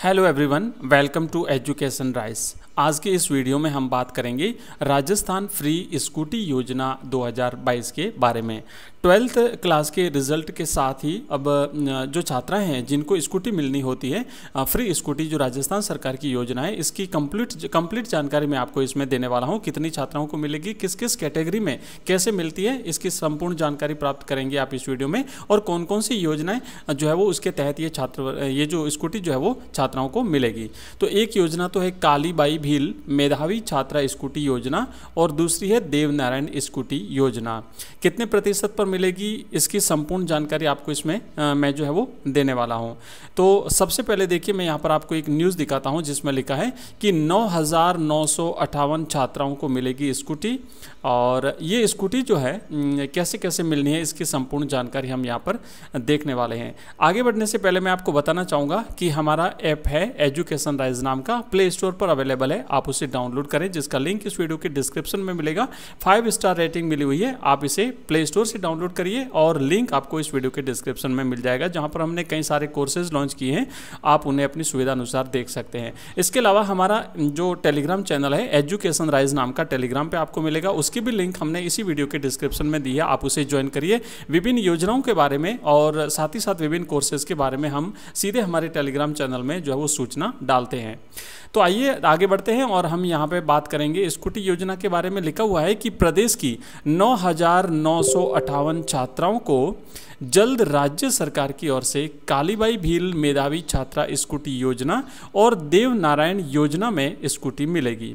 Hello everyone, welcome to Education Rise. आज के इस वीडियो में हम बात करेंगे राजस्थान फ्री स्कूटी योजना 2022 के बारे में ट्वेल्थ क्लास के रिजल्ट के साथ ही अब जो छात्राएं हैं जिनको स्कूटी मिलनी होती है फ्री स्कूटी जो राजस्थान सरकार की योजना है इसकी कंप्लीट कंप्लीट जानकारी मैं आपको इसमें देने वाला हूं कितनी छात्राओं को मिलेगी किस किस कैटेगरी में कैसे मिलती है इसकी संपूर्ण जानकारी प्राप्त करेंगे आप इस वीडियो में और कौन कौन सी योजनाएं जो है वो उसके तहत ये छात्र ये जो स्कूटी जो है वो छात्राओं को मिलेगी तो एक योजना तो है काली बाई भी भील मेधावी छात्रा स्कूटी योजना और दूसरी है देवनारायण स्कूटी योजना कितने प्रतिशत पर मिलेगी इसकी संपूर्ण जानकारी आपको इसमें आ, मैं जो है वो देने वाला हूँ तो सबसे पहले देखिए मैं यहाँ पर आपको एक न्यूज़ दिखाता हूँ जिसमें लिखा है कि नौ छात्राओं को मिलेगी स्कूटी और ये स्कूटी जो है कैसे कैसे मिलनी है इसकी संपूर्ण जानकारी हम यहाँ पर देखने वाले हैं आगे बढ़ने से पहले मैं आपको बताना चाहूँगा कि हमारा ऐप है एजुकेशन राइज नाम का प्ले स्टोर पर अवेलेबल है है आप उसे डाउनलोड करें जिसका लिंक इस वीडियो के डिस्क्रिप्शन में मिलेगा फाइव स्टार रेटिंग मिली हुई है आप इसे प्ले स्टोर से डाउनलोड करिए और लिंक आपको इस वीडियो के डिस्क्रिप्शन में मिल जाएगा जहाँ पर हमने कई सारे कोर्सेज लॉन्च किए हैं आप उन्हें अपनी सुविधा अनुसार देख सकते हैं इसके अलावा हमारा जो टेलीग्राम चैनल है एजुकेशन राइज नाम का टेलीग्राम पर आपको मिलेगा उसकी भी लिंक हमने इसी वीडियो के डिस्क्रिप्शन में दी है आप उसे ज्वाइन करिए विभिन्न योजनाओं के बारे में और साथ ही साथ विभिन्न कोर्सेज के बारे में हम सीधे हमारे टेलीग्राम चैनल में जो है वो सूचना डालते हैं तो आइए आगे बढ़ बढ़ते हैं और हम यहाँ पे बात करेंगे स्कूटी योजना के बारे में लिखा हुआ है कि प्रदेश की नौ छात्राओं को जल्द राज्य सरकार की ओर से कालीबाई भील मेधावी छात्रा स्कूटी योजना और देव नारायण योजना में स्कूटी मिलेगी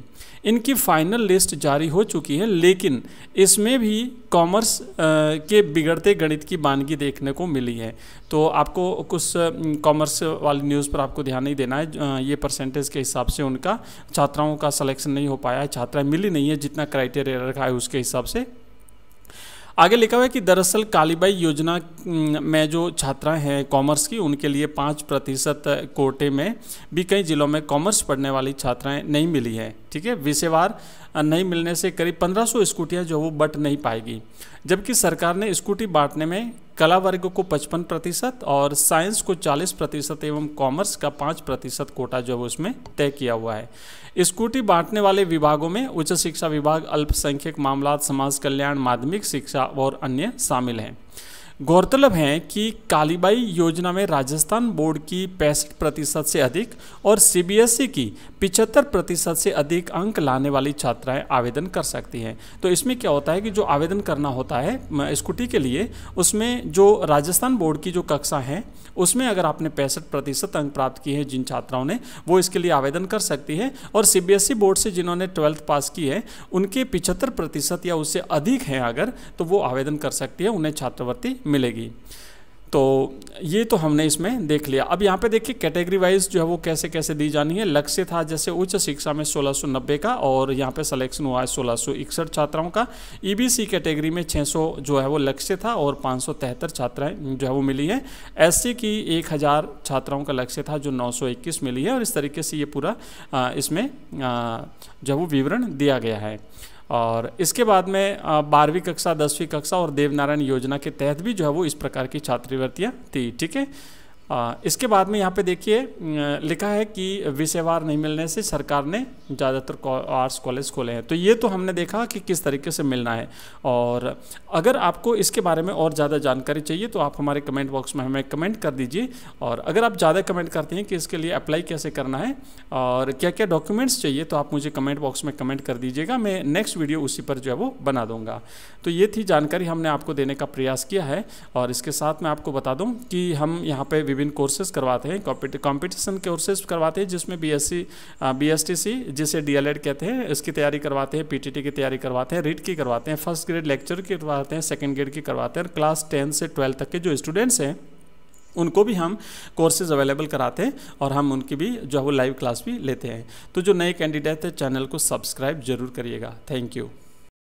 इनकी फाइनल लिस्ट जारी हो चुकी है लेकिन इसमें भी कॉमर्स के बिगड़ते गणित की बानगी देखने को मिली है तो आपको कुछ कॉमर्स वाली न्यूज़ पर आपको ध्यान नहीं देना है ये परसेंटेज के हिसाब से उनका छात्राओं का सिलेक्शन नहीं हो पाया है छात्राएं मिली नहीं है जितना क्राइटेरिया रखा है उसके हिसाब से आगे लिखा हुआ है कि दरअसल कालीबाई योजना में जो छात्राएं हैं कॉमर्स की उनके लिए पाँच प्रतिशत कोटे में भी कई ज़िलों में कॉमर्स पढ़ने वाली छात्राएं नहीं मिली हैं ठीक है विषयवार नहीं मिलने से करीब 1500 स्कूटियां जो वो बट नहीं पाएगी जबकि सरकार ने स्कूटी बांटने में कला वर्ग को 55 प्रतिशत और साइंस को 40 प्रतिशत एवं कॉमर्स का 5 प्रतिशत कोटा जो है उसमें तय किया हुआ है स्कूटी बांटने वाले विभागों में उच्च शिक्षा विभाग अल्पसंख्यक मामला समाज कल्याण माध्यमिक शिक्षा और अन्य शामिल हैं गौरतलब है कि कालीबाई योजना में राजस्थान बोर्ड की पैंसठ प्रतिशत से अधिक और सीबीएसई की पिचहत्तर प्रतिशत से अधिक अंक लाने वाली छात्राएं आवेदन कर सकती हैं तो इसमें क्या होता है कि जो आवेदन करना होता है स्कूटी के लिए उसमें जो राजस्थान बोर्ड की जो कक्षा है उसमें अगर आपने पैंसठ प्रतिशत अंक प्राप्त किए हैं जिन छात्राओं ने वो इसके लिए आवेदन कर सकती है और सी बोर्ड से जिन्होंने ट्वेल्थ पास की है उनके पिचहत्तर प्रतिशत या उससे अधिक हैं अगर तो वो आवेदन कर सकती है उन्हें छात्रवृत्ति मिलेगी तो ये तो हमने इसमें देख लिया अब यहाँ पे देखिए कैटेगरी वाइज जो है वो कैसे कैसे दी जानी है लक्ष्य था जैसे उच्च शिक्षा में सोलह सौ नब्बे का और यहाँ पे सिलेक्शन हुआ है सोलह सौ इकसठ छात्राओं का ईबीसी e कैटेगरी में छः सौ जो है वो लक्ष्य था और पाँच सौ तिहत्तर छात्राएं जो है वो मिली हैं एस की एक छात्राओं का लक्ष्य था जो नौ मिली है और इस तरीके से ये पूरा इसमें जो है वो विवरण दिया गया है और इसके बाद में बारहवीं कक्षा दसवीं कक्षा और देवनारायण योजना के तहत भी जो है वो इस प्रकार की छात्रवृत्तियाँ थी ठीक है इसके बाद में यहाँ पे देखिए लिखा है कि विषयवार नहीं मिलने से सरकार ने ज़्यादातर आर्ट्स कॉलेज खोले हैं तो ये तो हमने देखा कि किस तरीके से मिलना है और अगर आपको इसके बारे में और ज़्यादा जानकारी चाहिए तो आप हमारे कमेंट बॉक्स में हमें कमेंट कर दीजिए और अगर आप ज़्यादा कमेंट करते हैं कि इसके लिए अप्लाई कैसे करना है और क्या क्या डॉक्यूमेंट्स चाहिए तो आप मुझे कमेंट बॉक्स में कमेंट कर दीजिएगा मैं नेक्स्ट वीडियो उसी पर जो है वो बना दूंगा तो ये थी जानकारी हमने आपको देने का प्रयास किया है और इसके साथ मैं आपको बता दूँ कि हम यहाँ पर विभिन्न कोर्सेज करवाते हैं कॉम्पिटिशन कोर्सेज करवाते हैं जिसमें B S C B S T C जिसे डीएलएड कहते हैं उसकी तैयारी करवाते हैं पीटीटी की तैयारी करवाते हैं रीट की करवाते हैं फर्स्ट ग्रेड लेक्चर की करवाते हैं सेकेंड ग्रेड की करवाते हैं और क्लास टेंथ से ट्वेल्थ तक के जो स्टूडेंट्स हैं उनको भी हम कोर्सेज अवेलेबल कराते हैं और हम उनकी भी जो है वो लाइव क्लास भी लेते हैं तो जो नए कैंडिडेट हैं चैनल को सब्सक्राइब जरूर करिएगा थैंक यू